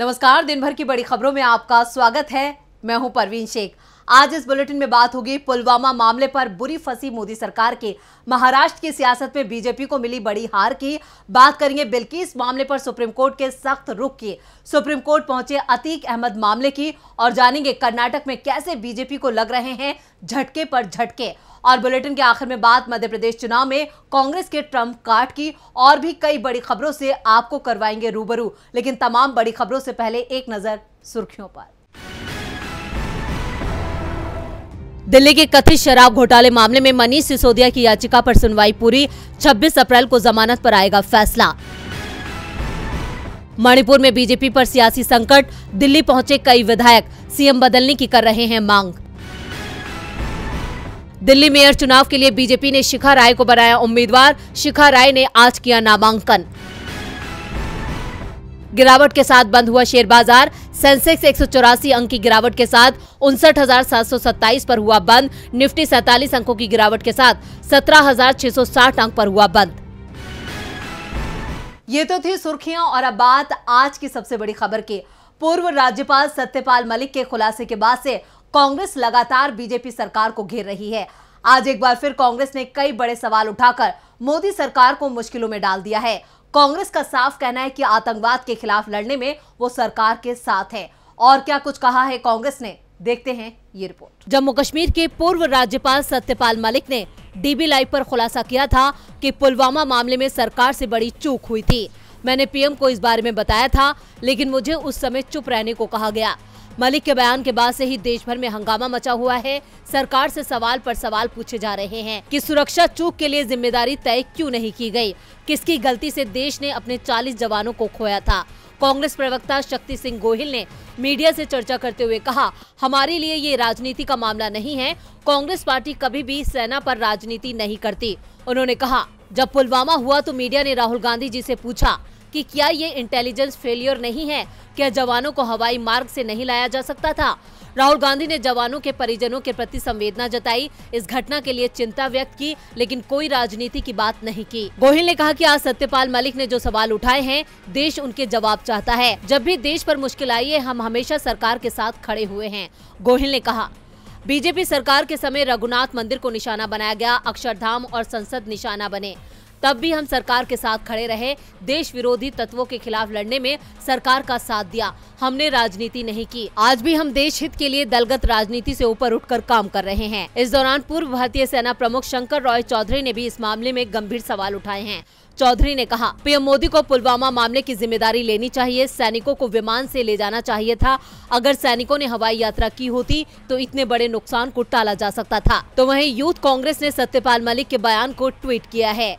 नमस्कार दिन भर की बड़ी खबरों में आपका स्वागत है मैं हूं परवीन शेख आज इस बुलेटिन में बात होगी पुलवामा मामले पर बुरी फंसी मोदी सरकार की महाराष्ट्र की सियासत में बीजेपी को मिली बड़ी हार की बात करेंगे बिल्किस मामले पर सुप्रीम कोर्ट के सख्त रुख की सुप्रीम कोर्ट पहुंचे अतीक अहमद मामले की और जानेंगे कर्नाटक में कैसे बीजेपी को लग रहे हैं झटके पर झटके और बुलेटिन के आखिर में बात मध्य प्रदेश चुनाव में कांग्रेस के ट्रम्प कार्ड की और भी कई बड़ी खबरों से आपको करवाएंगे रूबरू लेकिन तमाम बड़ी खबरों से पहले एक नजर सुर्खियों पर दिल्ली के कथित शराब घोटाले मामले में मनीष सिसोदिया की याचिका पर सुनवाई पूरी 26 अप्रैल को जमानत पर आएगा फैसला मणिपुर में बीजेपी पर सियासी संकट दिल्ली पहुंचे कई विधायक सीएम बदलने की कर रहे हैं मांग दिल्ली मेयर चुनाव के लिए बीजेपी ने शिखा राय को बनाया उम्मीदवार शिखा राय ने आज किया नामांकन गिरावट के साथ बंद हुआ शेयर बाजार सेंसेक्स एक अंक की गिरावट के साथ उनसठ पर हुआ बंद निफ्टी सैतालीस अंकों की गिरावट के साथ 17,660 अंक पर हुआ बंद ये तो थी सुर्खियां और अब बात आज की सबसे बड़ी खबर की पूर्व राज्यपाल सत्यपाल मलिक के खुलासे के बाद से कांग्रेस लगातार बीजेपी सरकार को घेर रही है आज एक बार फिर कांग्रेस ने कई बड़े सवाल उठाकर मोदी सरकार को मुश्किलों में डाल दिया है कांग्रेस का साफ कहना है कि आतंकवाद के खिलाफ लड़ने में वो सरकार के साथ है और क्या कुछ कहा है कांग्रेस ने देखते हैं ये रिपोर्ट जम्मू कश्मीर के पूर्व राज्यपाल सत्यपाल मलिक ने डीबी लाइव पर खुलासा किया था कि पुलवामा मामले में सरकार से बड़ी चूक हुई थी मैंने पीएम को इस बारे में बताया था लेकिन मुझे उस समय चुप रहने को कहा गया मलिक के बयान के बाद से ही देश भर में हंगामा मचा हुआ है सरकार से सवाल पर सवाल पूछे जा रहे हैं कि सुरक्षा चूक के लिए जिम्मेदारी तय क्यों नहीं की गई किसकी गलती से देश ने अपने 40 जवानों को खोया था कांग्रेस प्रवक्ता शक्ति सिंह गोहिल ने मीडिया से चर्चा करते हुए कहा हमारे लिए ये राजनीति का मामला नहीं है कांग्रेस पार्टी कभी भी सेना आरोप राजनीति नहीं करती उन्होंने कहा जब पुलवामा हुआ तो मीडिया ने राहुल गांधी जी ऐसी पूछा कि क्या ये इंटेलिजेंस फेलियर नहीं है क्या जवानों को हवाई मार्ग से नहीं लाया जा सकता था राहुल गांधी ने जवानों के परिजनों के प्रति संवेदना जताई इस घटना के लिए चिंता व्यक्त की लेकिन कोई राजनीति की बात नहीं की गोहिल ने कहा कि आज सत्यपाल मलिक ने जो सवाल उठाए हैं देश उनके जवाब चाहता है जब भी देश पर मुश्किल आई है हम हमेशा सरकार के साथ खड़े हुए हैं गोहिल ने कहा बीजेपी सरकार के समय रघुनाथ मंदिर को निशाना बनाया गया अक्षरधाम और संसद निशाना बने तब भी हम सरकार के साथ खड़े रहे देश विरोधी तत्वों के खिलाफ लड़ने में सरकार का साथ दिया हमने राजनीति नहीं की आज भी हम देश हित के लिए दलगत राजनीति से ऊपर उठकर काम कर रहे हैं इस दौरान पूर्व भारतीय सेना प्रमुख शंकर रॉय चौधरी ने भी इस मामले में गंभीर सवाल उठाए हैं चौधरी ने कहा पीएम मोदी को पुलवामा मामले की जिम्मेदारी लेनी चाहिए सैनिकों को विमान से ले जाना चाहिए था अगर सैनिकों ने हवाई यात्रा की होती तो इतने बड़े नुकसान को टाला जा सकता था तो वहीं यूथ कांग्रेस ने सत्यपाल मलिक के बयान को ट्वीट किया है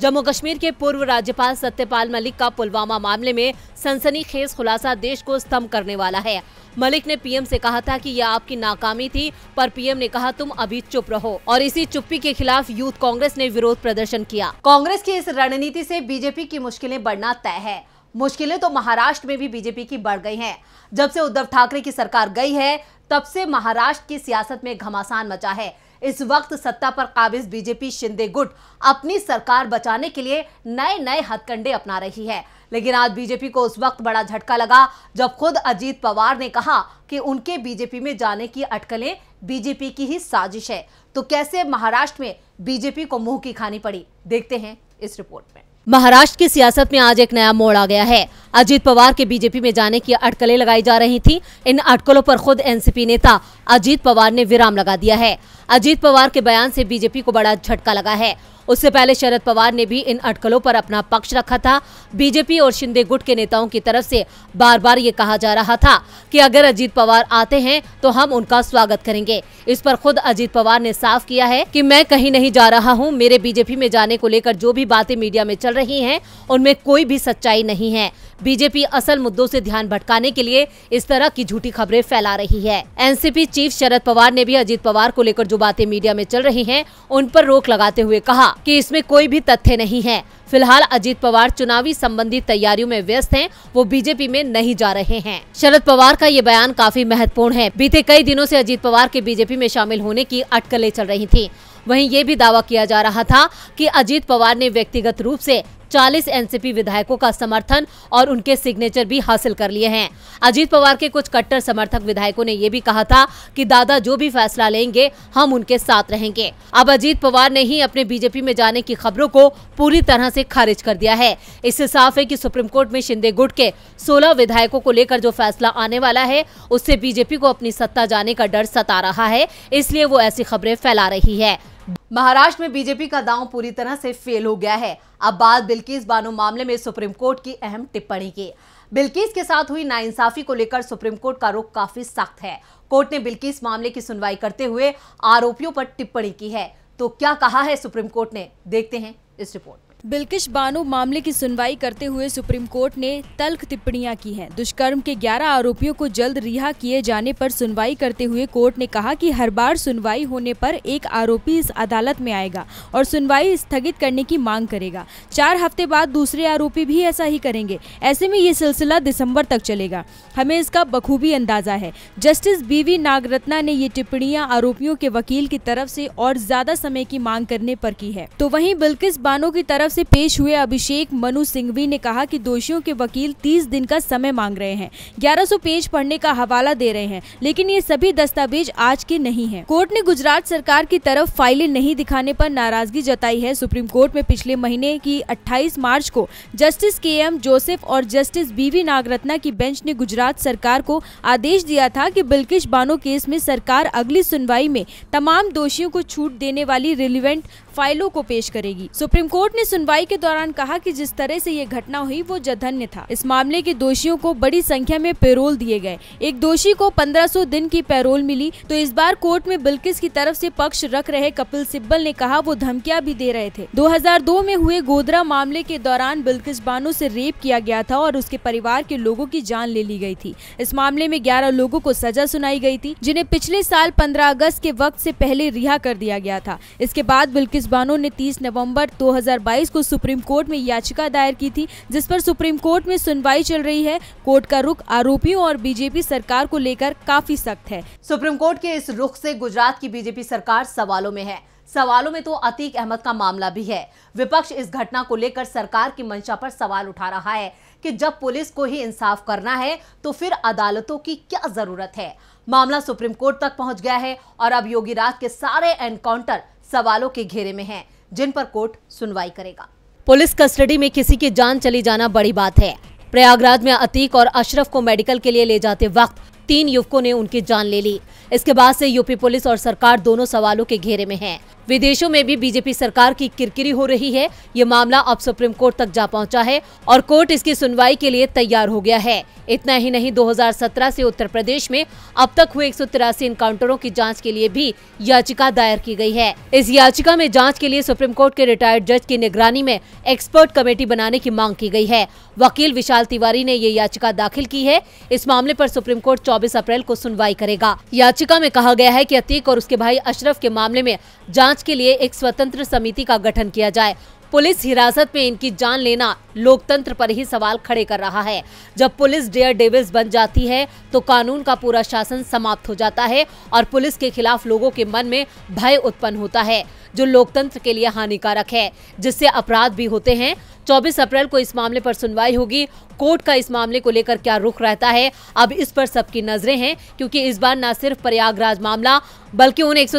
जम्मू कश्मीर के पूर्व राज्यपाल सत्यपाल मलिक का पुलवामा मामले में सनसनीखेज खुलासा देश को स्तंभ करने वाला है मलिक ने पीएम से कहा था कि यह आपकी नाकामी थी पर पीएम ने कहा तुम अभी चुप रहो और इसी चुप्पी के खिलाफ यूथ कांग्रेस ने विरोध प्रदर्शन किया कांग्रेस की इस रणनीति से बीजेपी की मुश्किलें बढ़ना तय है मुश्किलें तो महाराष्ट्र में भी बीजेपी की बढ़ गई हैं। जब से उद्धव ठाकरे की सरकार गई है तब से महाराष्ट्र की सियासत में घमासान मचा है इस वक्त सत्ता पर काबिज बीजेपी शिंदे गुट अपनी सरकार बचाने के लिए नए नए हथकंडे अपना रही है लेकिन आज बीजेपी को उस वक्त बड़ा झटका लगा जब खुद अजीत पवार ने कहा कि उनके बीजेपी में जाने की अटकलें बीजेपी की ही साजिश है तो कैसे महाराष्ट्र में बीजेपी को मुंह की खानी पड़ी देखते हैं इस रिपोर्ट में महाराष्ट्र की सियासत में आज एक नया मोड़ आ गया है अजीत पवार के बीजेपी में जाने की अटकलें लगाई जा रही थी इन अटकलों पर खुद एनसीपी नेता अजीत पवार ने विराम लगा दिया है अजीत पवार के बयान से बीजेपी को बड़ा झटका लगा है उससे पहले शरद पवार ने भी इन अटकलों पर अपना पक्ष रखा था बीजेपी और शिंदे गुट के नेताओं की तरफ से बार बार ये कहा जा रहा था कि अगर अजीत पवार आते हैं तो हम उनका स्वागत करेंगे इस पर खुद अजीत पवार ने साफ किया है कि मैं कहीं नहीं जा रहा हूं मेरे बीजेपी में जाने को लेकर जो भी बातें मीडिया में चल रही है उनमें कोई भी सच्चाई नहीं है बीजेपी असल मुद्दों से ध्यान भटकाने के लिए इस तरह की झूठी खबरें फैला रही है एनसीपी चीफ शरद पवार ने भी अजीत पवार को लेकर जो बातें मीडिया में चल रही हैं उन पर रोक लगाते हुए कहा कि इसमें कोई भी तथ्य नहीं है फिलहाल अजीत पवार चुनावी संबंधी तैयारियों में व्यस्त है वो बीजेपी में नहीं जा रहे हैं शरद पवार का ये बयान काफी महत्वपूर्ण है बीते कई दिनों से अजीत पवार के बीजेपी में शामिल होने की अटकलें चल रही थी वहीं ये भी दावा किया जा रहा था कि अजीत पवार ने व्यक्तिगत रूप से 40 एनसीपी विधायकों का समर्थन और उनके सिग्नेचर भी हासिल कर लिए हैं अजीत पवार के कुछ कट्टर समर्थक विधायकों ने यह भी कहा था कि दादा जो भी फैसला लेंगे हम उनके साथ रहेंगे अब अजीत पवार ने ही अपने बीजेपी में जाने की खबरों को पूरी तरह से खारिज कर दिया है इससे साफ है कि सुप्रीम कोर्ट में शिंदे गुट के 16 विधायकों को लेकर जो फैसला आने वाला है उससे बीजेपी को अपनी सत्ता जाने का डर सता रहा है इसलिए वो ऐसी खबरें फैला रही है महाराष्ट्र में बीजेपी का दांव पूरी तरह से फेल हो गया है अब बात बिल्किस बानो मामले में सुप्रीम कोर्ट की अहम टिप्पणी की बिल्किस के साथ हुई नाइंसाफी को लेकर सुप्रीम कोर्ट का रुख काफी सख्त है कोर्ट ने बिल्किस मामले की सुनवाई करते हुए आरोपियों पर टिप्पणी की है तो क्या कहा है सुप्रीम कोर्ट ने देखते हैं इस रिपोर्ट बिल्किश बानो मामले की सुनवाई करते हुए सुप्रीम कोर्ट ने तल्ख टिप्पणियां की हैं दुष्कर्म के 11 आरोपियों को जल्द रिहा किए जाने पर सुनवाई करते हुए कोर्ट ने कहा कि हर बार सुनवाई होने पर एक आरोपी इस अदालत में आएगा और सुनवाई स्थगित करने की मांग करेगा चार हफ्ते बाद दूसरे आरोपी भी ऐसा ही करेंगे ऐसे में ये सिलसिला दिसम्बर तक चलेगा हमें इसका बखूबी अंदाजा है जस्टिस बी नागरत्ना ने ये टिप्पणियाँ आरोपियों के वकील की तरफ से और ज्यादा समय की मांग करने पर की है तो वही बिल्किस बानो की तरफ से पेश हुए अभिषेक मनु सिंघवी ने कहा कि दोषियों के वकील 30 दिन का समय मांग रहे हैं 1100 पेज पढ़ने का हवाला दे रहे हैं लेकिन ये सभी दस्तावेज आज के नहीं है कोर्ट ने गुजरात सरकार की तरफ फाइलें नहीं दिखाने पर नाराजगी जताई है सुप्रीम कोर्ट में पिछले महीने की अट्ठाईस मार्च को जस्टिस के एम जोसेफ और जस्टिस बी नागरत्ना की बेंच ने गुजरात सरकार को आदेश दिया था की बिल्किश बानो केस में सरकार अगली सुनवाई में तमाम दोषियों को छूट देने वाली रिलीवेंट फाइलों को पेश करेगी सुप्रीम कोर्ट ने सुनवाई के दौरान कहा कि जिस तरह से ये घटना हुई वो जधन्य था इस मामले के दोषियों को बड़ी संख्या में पेरोल दिए गए एक दोषी को 1500 दिन की पेरोल मिली तो इस बार कोर्ट में बिल्किस की तरफ से पक्ष रख रहे कपिल सिब्बल ने कहा वो धमकिया भी दे रहे थे दो में हुए गोदरा मामले के दौरान बिल्किस बानो ऐसी रेप किया गया था और उसके परिवार के लोगों की जान ले ली गयी थी इस मामले में ग्यारह लोगों को सजा सुनाई गयी थी जिन्हें पिछले साल पंद्रह अगस्त के वक्त ऐसी पहले रिहा कर दिया गया था इसके बाद बिल्किस मेजबानों ने 30 नवंबर 2022 को सुप्रीम कोर्ट में याचिका दायर की थी जिस पर सुप्रीम कोर्ट में सुनवाई चल रही है कोर्ट का रुख आरोपियों और बीजेपी सरकार को लेकर काफी सख्त है सुप्रीम कोर्ट के इस रुख से गुजरात की बीजेपी सरकार सवालों में है सवालों में तो अतीक अहमद का मामला भी है विपक्ष इस घटना को लेकर सरकार की मंशा पर सवाल उठा रहा है कि जब पुलिस को ही इंसाफ करना है तो फिर अदालतों की क्या जरूरत है मामला सुप्रीम कोर्ट तक पहुंच गया है और अब योगी राज के सारे एनकाउंटर सवालों के घेरे में है जिन पर कोर्ट सुनवाई करेगा पुलिस कस्टडी में किसी की जान चली जाना बड़ी बात है प्रयागराज में अतीक और अशरफ को मेडिकल के लिए ले जाते वक्त तीन युवकों ने उनकी जान ले ली इसके बाद से यूपी पुलिस और सरकार दोनों सवालों के घेरे में है विदेशों में भी बीजेपी सरकार की किरकिरी हो रही है ये मामला अब सुप्रीम कोर्ट तक जा पहुंचा है और कोर्ट इसकी सुनवाई के लिए तैयार हो गया है इतना ही नहीं 2017 से उत्तर प्रदेश में अब तक हुए एक इनकाउंटरों की जांच के लिए भी याचिका दायर की गई है इस याचिका में जांच के लिए सुप्रीम कोर्ट के रिटायर्ड जज की निगरानी में एक्सपर्ट कमेटी बनाने की मांग की गयी है वकील विशाल तिवारी ने ये याचिका दाखिल की है इस मामले आरोप सुप्रीम कोर्ट चौबीस अप्रैल को सुनवाई करेगा याचिका में कहा गया है की अतीक और उसके भाई अशरफ के मामले में जाँच जांच के लिए एक स्वतंत्र समिति का गठन किया जाए पुलिस हिरासत में इनकी जान लेना लोकतंत्र पर ही सवाल खड़े कर रहा है जब पुलिस डेयर डेविस बन जाती है तो कानून का पूरा शासन समाप्त हो जाता है और पुलिस के खिलाफ लोगों के मन में भय उत्पन्न होता है जो लोकतंत्र के लिए हानिकारक है जिससे अपराध भी होते हैं 24 अप्रैल को इस मामले पर सुनवाई होगी कोर्ट का इस मामले को लेकर क्या रुख रहता है अब इस पर सबकी नजरें हैं क्योंकि इस बार न सिर्फ प्रयागराज मामला बल्कि उन एक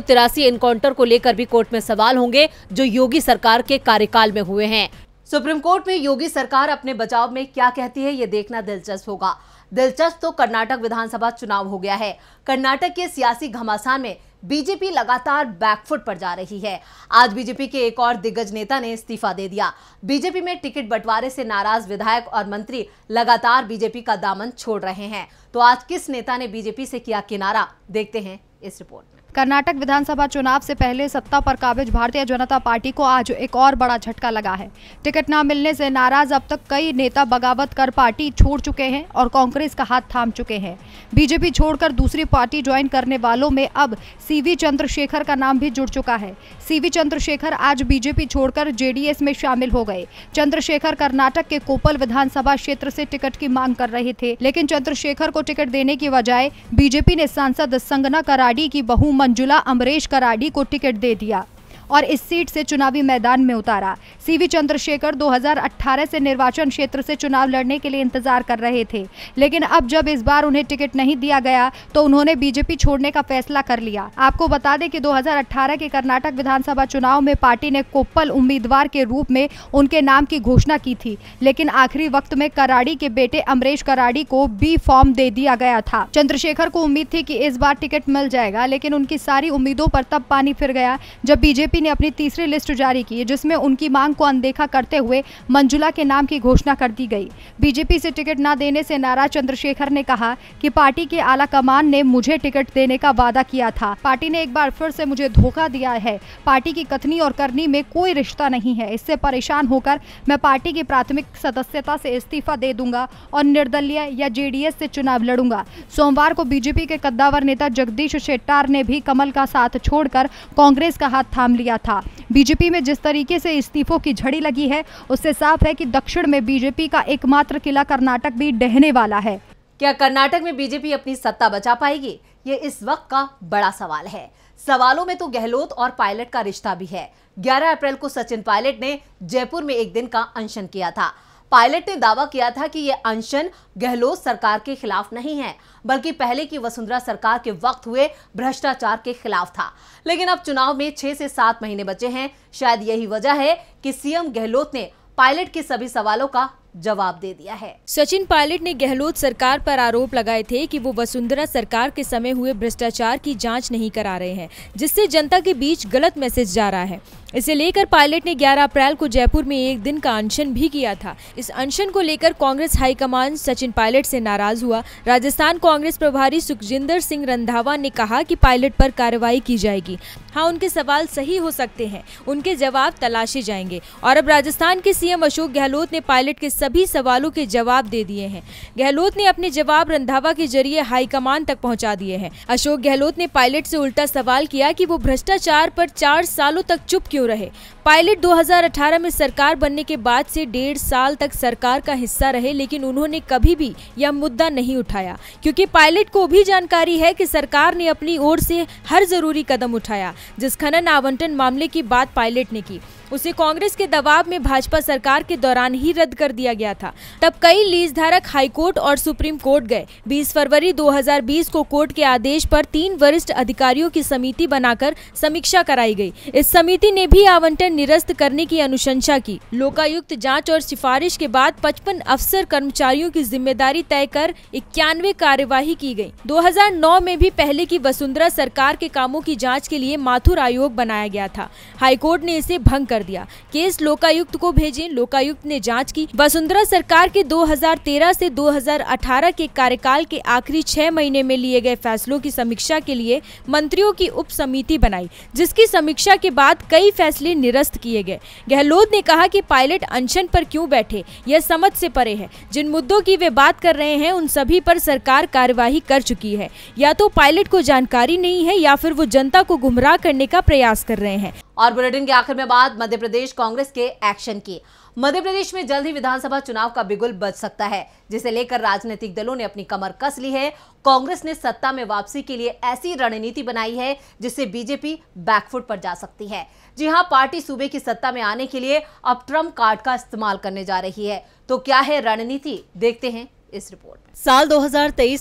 इनकाउंटर को लेकर भी कोर्ट में सवाल होंगे जो योगी सरकार के कार्यकाल में हुए हैं सुप्रीम कोर्ट में योगी सरकार अपने बचाव में क्या कहती है ये देखना दिलचस्प होगा दिलचस्प तो कर्नाटक विधानसभा चुनाव हो गया है कर्नाटक के सियासी घमासान में बीजेपी लगातार बैकफुट पर जा रही है आज बीजेपी के एक और दिग्गज नेता ने इस्तीफा दे दिया बीजेपी में टिकट बंटवारे से नाराज विधायक और मंत्री लगातार बीजेपी का दामन छोड़ रहे हैं तो आज किस नेता ने बीजेपी से किया किनारा देखते हैं इस रिपोर्ट में कर्नाटक विधानसभा चुनाव से पहले सत्ता पर काबिज भारतीय जनता पार्टी को आज एक और बड़ा झटका लगा है टिकट न मिलने से नाराज अब तक कई नेता बगावत कर पार्टी छोड़ चुके हैं और कांग्रेस का हाथ थाम चुके हैं बीजेपी छोड़कर दूसरी पार्टी ज्वाइन करने वालों में अब सीवी चंद्रशेखर का नाम भी जुड़ चुका है सीवी चंद्रशेखर आज बीजेपी छोड़कर जेडीएस में शामिल हो गए चंद्रशेखर कर्नाटक के कोपल विधानसभा क्षेत्र से टिकट की मांग कर रहे थे लेकिन चंद्रशेखर को टिकट देने की बजाय बीजेपी ने सांसद संगना कराड़ी कराडी की बहू मंजुला अमरेश कराडी को टिकट दे दिया और इस सीट से चुनावी मैदान में उतारा सीवी चंद्रशेखर 2018 से निर्वाचन क्षेत्र से चुनाव लड़ने के लिए इंतजार कर रहे थे लेकिन अब जब इस बार उन्हें टिकट नहीं दिया गया तो उन्होंने बीजेपी छोड़ने का फैसला कर लिया आपको बता दें कि 2018 के कर्नाटक विधानसभा चुनाव में पार्टी ने कोप्पल उम्मीदवार के रूप में उनके नाम की घोषणा की थी लेकिन आखिरी वक्त में कराड़ी के बेटे अमरेश कराड़ी को बी फॉर्म दे दिया गया था चंद्रशेखर को उम्मीद थी कि इस बार टिकट मिल जाएगा लेकिन उनकी सारी उम्मीदों पर तब पानी फिर गया जब बीजेपी बीजेपी ने अपनी तीसरी लिस्ट जारी की जिसमें उनकी मांग को अनदेखा करते हुए मंजुला के नाम की घोषणा कर दी गई बीजेपी से टिकट न देने से नाराज चंद्रशेखर ने कहा कि पार्टी के आला कमान ने मुझे टिकट देने का वादा किया था पार्टी ने एक बार फिर से मुझे धोखा दिया है पार्टी की कथनी और करनी में कोई रिश्ता नहीं है इससे परेशान होकर मैं पार्टी की प्राथमिक सदस्यता से इस्तीफा दे दूंगा और निर्दलीय या जेडीएस से चुनाव लड़ूंगा सोमवार को बीजेपी के कद्दावर नेता जगदीश शेट्टार ने भी कमल का साथ छोड़कर कांग्रेस का हाथ थाम लिया लिया था बीजेपी में जिस तरीके से इस्तीफों की झड़ी लगी है उससे साफ है कि दक्षिण में बीजेपी का एकमात्र किला कर्नाटक भी डहने वाला है क्या कर्नाटक में बीजेपी अपनी सत्ता बचा पाएगी ये इस वक्त का बड़ा सवाल है सवालों में तो गहलोत और पायलट का रिश्ता भी है 11 अप्रैल को सचिन पायलट ने जयपुर में एक दिन का अनशन किया था पायलट ने दावा किया था कि यह अनशन गहलोत सरकार के खिलाफ नहीं है बल्कि पहले की वसुंधरा सरकार के वक्त हुए भ्रष्टाचार के खिलाफ था लेकिन अब चुनाव में छह से सात महीने बचे हैं शायद यही वजह है कि सीएम गहलोत ने पायलट के सभी सवालों का जवाब दे दिया है सचिन पायलट ने गहलोत सरकार पर आरोप लगाए थे कि वो वसुंधरा सरकार के समय हुए भ्रष्टाचार की जांच नहीं करा रहे हैं जिससे जनता के बीच गलत मैसेज जा रहा है इसे लेकर पायलट ने 11 अप्रैल को जयपुर में एक दिन का अनशन भी किया था इस अनशन को लेकर कांग्रेस हाईकमान सचिन पायलट से नाराज हुआ राजस्थान कांग्रेस प्रभारी सुखजिंदर सिंह रंधावा ने कहा कि पायलट पर कार्रवाई की जाएगी हाँ उनके सवाल सही हो सकते हैं उनके जवाब तलाशे जाएंगे और अब राजस्थान के सीएम अशोक गहलोत ने पायलट के सभी सवालों के जवाब दे दिए हैं गहलोत ने अपने जवाब रंधावा के जरिए हाईकमान तक पहुंचा दिए हैं अशोक गहलोत ने पायलट से उल्टा सवाल किया कि वो भ्रष्टाचार पर चार सालों तक चुप क्यों रहे पायलट 2018 में सरकार बनने के बाद से डेढ़ साल तक सरकार का हिस्सा रहे लेकिन उन्होंने कभी भी यह मुद्दा नहीं उठाया क्योंकि पायलट को भी जानकारी है कि सरकार ने अपनी ओर से हर जरूरी कदम उठाया जिस खनन आवंटन मामले की बात पायलट ने की उसे कांग्रेस के दबाव में भाजपा सरकार के दौरान ही रद्द कर दिया गया था तब कई लीज धारक हाईकोर्ट और सुप्रीम कोर्ट गए 20 फरवरी 2020 को कोर्ट के आदेश पर तीन वरिष्ठ अधिकारियों की समिति बनाकर समीक्षा कराई गई इस समिति ने भी आवंटन निरस्त करने की अनुशंसा की लोकायुक्त जाँच और सिफारिश के बाद पचपन अफसर कर्मचारियों की जिम्मेदारी तय कर इक्यानवे कार्यवाही की गयी दो में भी पहले की वसुंधरा सरकार के कामों की जाँच के लिए माथुर आयोग बनाया गया था हाईकोर्ट ने इसे भंग कर कर दिया केस लोकायुक्त को भेजे लोकायुक्त ने जाँच की वसुंधरा सरकार के 2013 से 2018 के कार्यकाल के आखिरी छह महीने में लिए गए फैसलों की समीक्षा के लिए मंत्रियों की उप समिति बनाई जिसकी समीक्षा के बाद कई फैसले निरस्त किए गए गहलोत ने कहा की पायलट अनशन पर क्यों बैठे यह समझ ऐसी परे है जिन मुद्दों की वे बात कर रहे हैं उन सभी आरोप सरकार कार्यवाही कर चुकी है या तो पायलट को जानकारी नहीं है या फिर वो जनता को गुमराह करने का प्रयास कर रहे हैं और बुलेटिन के आखिर में बात मध्य प्रदेश कांग्रेस के एक्शन की मध्य प्रदेश में जल्द ही विधानसभा चुनाव का बिगुल बज सकता है जिसे लेकर राजनीतिक दलों ने अपनी कमर कस ली है कांग्रेस ने सत्ता में वापसी के लिए ऐसी रणनीति बनाई है जिससे बीजेपी बैकफुट पर जा सकती है जी हां पार्टी सूबे की सत्ता में आने के लिए अब ट्रम्प कार्ड का इस्तेमाल करने जा रही है तो क्या है रणनीति देखते हैं इस रिपोर्ट साल दो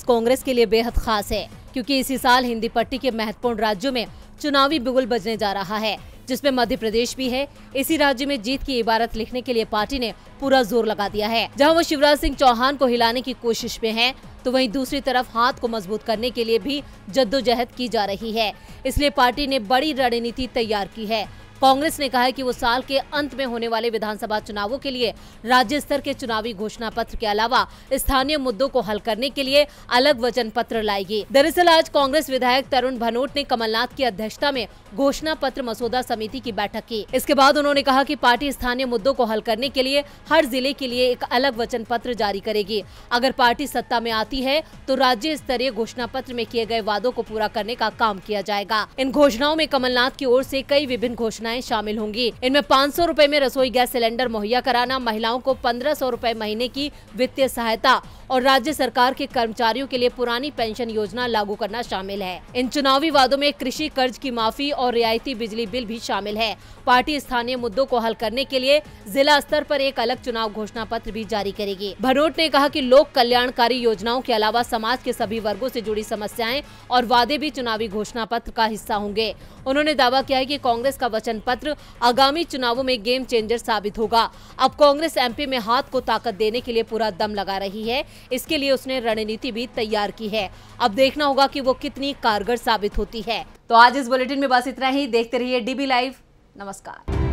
कांग्रेस के लिए बेहद खास है क्यूँकी इसी साल हिंदी पट्टी के महत्वपूर्ण राज्यों में चुनावी बिगुल बजने जा रहा है जिसमें मध्य प्रदेश भी है इसी राज्य में जीत की इबारत लिखने के लिए पार्टी ने पूरा जोर लगा दिया है जहां वो शिवराज सिंह चौहान को हिलाने की कोशिश में है तो वहीं दूसरी तरफ हाथ को मजबूत करने के लिए भी जद्दोजहद की जा रही है इसलिए पार्टी ने बड़ी रणनीति तैयार की है कांग्रेस ने कहा है कि वो साल के अंत में होने वाले विधानसभा चुनावों के लिए राज्य स्तर के चुनावी घोषणा पत्र के अलावा स्थानीय मुद्दों को हल करने के लिए अलग वचन पत्र लाएगी दरअसल आज कांग्रेस विधायक तरुण भनोट ने कमलनाथ की अध्यक्षता में घोषणा पत्र मसौदा समिति की बैठक की इसके बाद उन्होंने कहा की पार्टी स्थानीय मुद्दों को हल करने के लिए हर जिले के लिए एक अलग वचन पत्र जारी करेगी अगर पार्टी सत्ता में आती है तो राज्य स्तरीय घोषणा पत्र में किए गए वादों को पूरा करने का काम किया जाएगा इन घोषणाओं में कमलनाथ की ओर से कई विभिन्न घोषणाएं योजनाएं शामिल होंगी इनमें पाँच सौ में रसोई गैस सिलेंडर मुहैया कराना महिलाओं को पंद्रह सौ महीने की वित्तीय सहायता और राज्य सरकार के कर्मचारियों के लिए पुरानी पेंशन योजना लागू करना शामिल है इन चुनावी वादों में कृषि कर्ज की माफी और रियायती बिजली बिल भी शामिल है पार्टी स्थानीय मुद्दों को हल करने के लिए जिला स्तर पर एक अलग चुनाव घोषणा पत्र भी जारी करेगी भरोट ने कहा कि लोक कल्याणकारी योजनाओं के अलावा समाज के सभी वर्गों से जुड़ी समस्याएं और वादे भी चुनावी घोषणा पत्र का हिस्सा होंगे उन्होंने दावा किया है की कांग्रेस का वचन आवेदन पत्र आगामी चुनावों में गेम चेंजर साबित होगा अब कांग्रेस एमपी में हाथ को ताकत देने के लिए पूरा दम लगा रही है इसके लिए उसने रणनीति भी तैयार की है अब देखना होगा कि वो कितनी कारगर साबित होती है तो आज इस बुलेटिन में बस इतना ही देखते रहिए डीबी लाइव नमस्कार